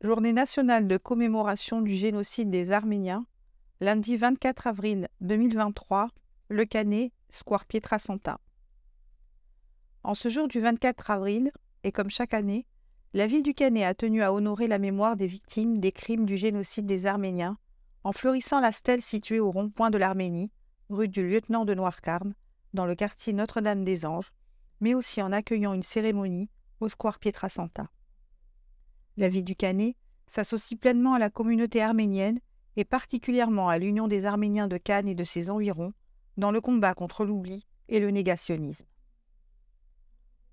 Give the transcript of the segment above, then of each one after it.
Journée nationale de commémoration du génocide des Arméniens, lundi 24 avril 2023, Le Canet, Square Pietrasanta. Santa. En ce jour du 24 avril, et comme chaque année, la ville du Canet a tenu à honorer la mémoire des victimes des crimes du génocide des Arméniens en fleurissant la stèle située au rond-point de l'Arménie, rue du lieutenant de Noircarme, dans le quartier Notre-Dame-des-Anges, mais aussi en accueillant une cérémonie au square Pietrasanta. La vie du Canet s'associe pleinement à la communauté arménienne et particulièrement à l'Union des Arméniens de Cannes et de ses environs dans le combat contre l'oubli et le négationnisme.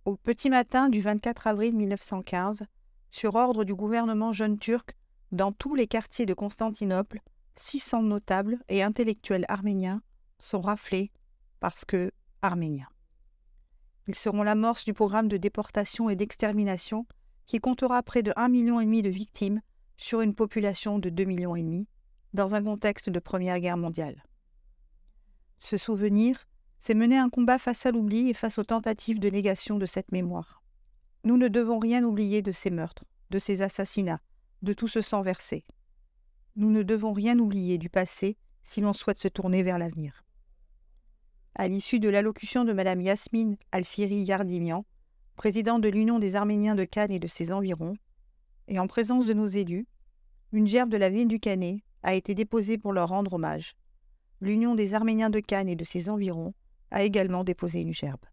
Au petit matin du 24 avril 1915, sur ordre du gouvernement jeune turc, dans tous les quartiers de Constantinople, 600 notables et intellectuels arméniens sont raflés parce que arméniens. Ils seront l'amorce du programme de déportation et d'extermination qui comptera près de 1,5 million de victimes sur une population de 2,5 millions dans un contexte de Première Guerre mondiale. Ce souvenir, c'est mener un combat face à l'oubli et face aux tentatives de négation de cette mémoire. Nous ne devons rien oublier de ces meurtres, de ces assassinats, de tout ce sang versé. Nous ne devons rien oublier du passé si l'on souhaite se tourner vers l'avenir. À l'issue de l'allocution de Madame Yasmine Alfiri Yardimian, président de l'Union des Arméniens de Cannes et de ses environs, et en présence de nos élus, une gerbe de la ville du Canet a été déposée pour leur rendre hommage. L'Union des Arméniens de Cannes et de ses environs a également déposé une gerbe.